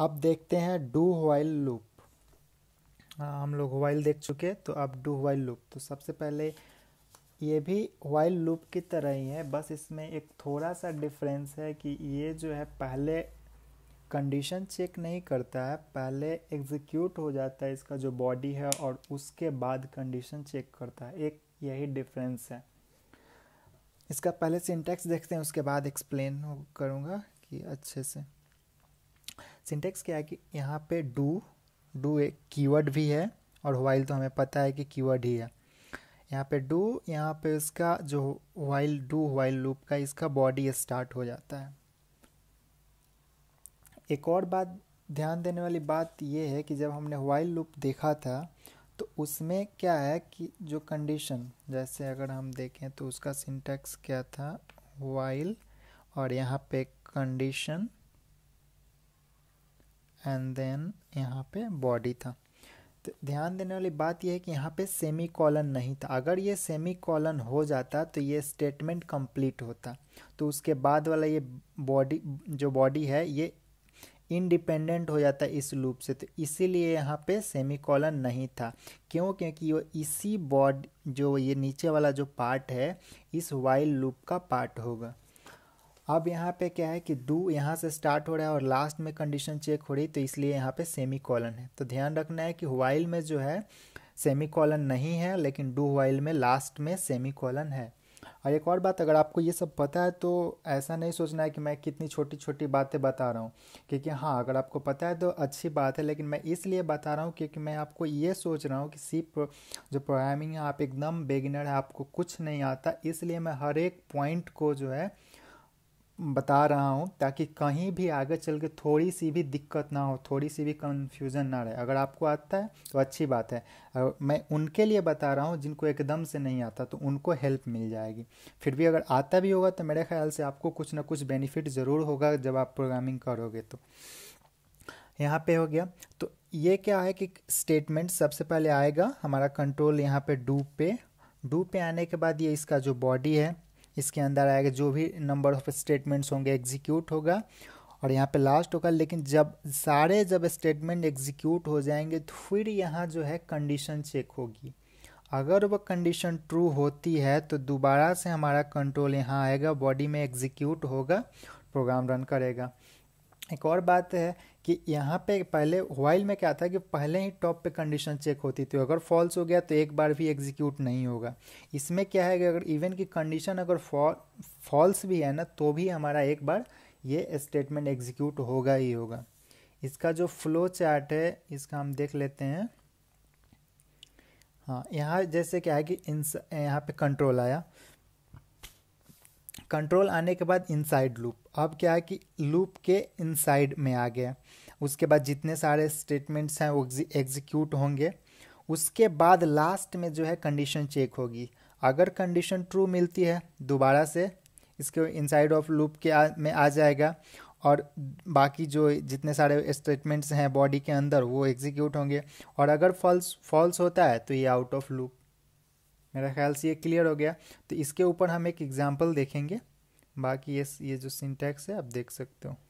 अब देखते हैं डू वाइल लूप हम लोग वाइल देख चुके तो अब डू वाइल लूप तो सबसे पहले ये भी वाइल लूप की तरह ही है बस इसमें एक थोड़ा सा डिफरेंस है कि ये जो है पहले कंडीशन चेक नहीं करता है पहले एग्जीक्यूट हो जाता है इसका जो बॉडी है और उसके बाद कंडीशन चेक करता है एक यही डिफरेंस है इसका पहले सिंटैक्स देखते हैं उसके बाद एक्सप्लेन करूँगा कि अच्छे से सिंटेक्स क्या है कि यहाँ पे डू डू एक कीवर्ड भी है और वाइल तो हमें पता है कि कीवर्ड ही है यहाँ पे डू यहाँ पे इसका जो वाइल डू वाइल लूप का इसका बॉडी स्टार्ट हो जाता है एक और बात ध्यान देने वाली बात यह है कि जब हमने वाइल लूप देखा था तो उसमें क्या है कि जो कंडीशन जैसे अगर हम देखें तो उसका सिंटेक्स क्या था वाइल और यहाँ पे कंडीशन एंड देन यहाँ पे बॉडी था तो ध्यान देने वाली बात यह है कि यहाँ पे सेमी कॉलन नहीं था अगर ये सेमी कॉलन हो जाता तो ये स्टेटमेंट कंप्लीट होता तो उसके बाद वाला ये बॉडी जो बॉडी है ये इंडिपेंडेंट हो जाता इस लूप से तो इसीलिए यहाँ पे सेमी कॉलन नहीं था क्यों क्योंकि वो इसी बॉडी जो ये नीचे वाला जो पार्ट है इस वाइल लूप का पार्ट होगा अब यहाँ पे क्या है कि डू यहाँ से स्टार्ट हो रहा है और लास्ट में कंडीशन चेक हो रही तो इसलिए यहाँ पे सेमी कॉलन है तो ध्यान रखना है कि वाइल में जो है सेमी कॉलन नहीं है लेकिन डू वाइल में लास्ट में सेमी कॉलन है और एक और बात अगर आपको ये सब पता है तो ऐसा नहीं सोचना है कि मैं कितनी छोटी छोटी बातें बता रहा हूँ क्योंकि हाँ अगर आपको पता है तो अच्छी बात है लेकिन मैं इसलिए बता रहा हूँ क्योंकि मैं आपको ये सोच रहा हूँ कि सी जो प्रोग्रामिंग है आप एकदम बेगिनर है आपको कुछ नहीं आता इसलिए मैं हर एक पॉइंट को जो है बता रहा हूँ ताकि कहीं भी आगे चल के थोड़ी सी भी दिक्कत ना हो थोड़ी सी भी कन्फ्यूज़न ना रहे अगर आपको आता है तो अच्छी बात है और मैं उनके लिए बता रहा हूँ जिनको एकदम से नहीं आता तो उनको हेल्प मिल जाएगी फिर भी अगर आता भी होगा तो मेरे ख्याल से आपको कुछ ना कुछ बेनिफिट ज़रूर होगा जब आप प्रोग्रामिंग करोगे तो यहाँ पे हो गया तो ये क्या है कि स्टेटमेंट सबसे पहले आएगा हमारा कंट्रोल यहाँ पे डू पे डू पे आने के बाद ये इसका जो बॉडी है इसके अंदर आएगा जो भी नंबर ऑफ स्टेटमेंट्स होंगे एग्जीक्यूट होगा और यहाँ पे लास्ट होगा लेकिन जब सारे जब स्टेटमेंट एग्जीक्यूट हो जाएंगे तो फिर यहाँ जो है कंडीशन चेक होगी अगर वह कंडीशन ट्रू होती है तो दोबारा से हमारा कंट्रोल यहाँ आएगा बॉडी में एग्जीक्यूट होगा प्रोग्राम रन करेगा एक और बात है कि यहाँ पे पहले वाइल में क्या था कि पहले ही टॉप पे कंडीशन चेक होती थी अगर फॉल्स हो गया तो एक बार भी एग्जीक्यूट नहीं होगा इसमें क्या है कि अगर इवन की कंडीशन अगर फॉल्स भी है ना तो भी हमारा एक बार ये स्टेटमेंट एग्जीक्यूट होगा ही होगा इसका जो फ्लो चार्ट है इसका हम देख लेते हैं हाँ यहाँ जैसे क्या है कि इन यहाँ पे कंट्रोल आया कंट्रोल आने के बाद इनसाइड लूप अब क्या है कि लूप के इनसाइड में आ गया उसके बाद जितने सारे स्टेटमेंट्स हैं वो एग्जीक्यूट होंगे उसके बाद लास्ट में जो है कंडीशन चेक होगी अगर कंडीशन ट्रू मिलती है दोबारा से इसके इनसाइड ऑफ लूप के आ, में आ जाएगा और बाकी जो जितने सारे स्टेटमेंट्स हैं बॉडी के अंदर वो एग्जीक्यूट होंगे और अगर फॉल्स फॉल्स होता है तो ये आउट ऑफ लूप मेरा ख्याल से ये क्लियर हो गया तो इसके ऊपर हम एक एग्जाम्पल देखेंगे बाकी ये ये जो सिंटैक्स है आप देख सकते हो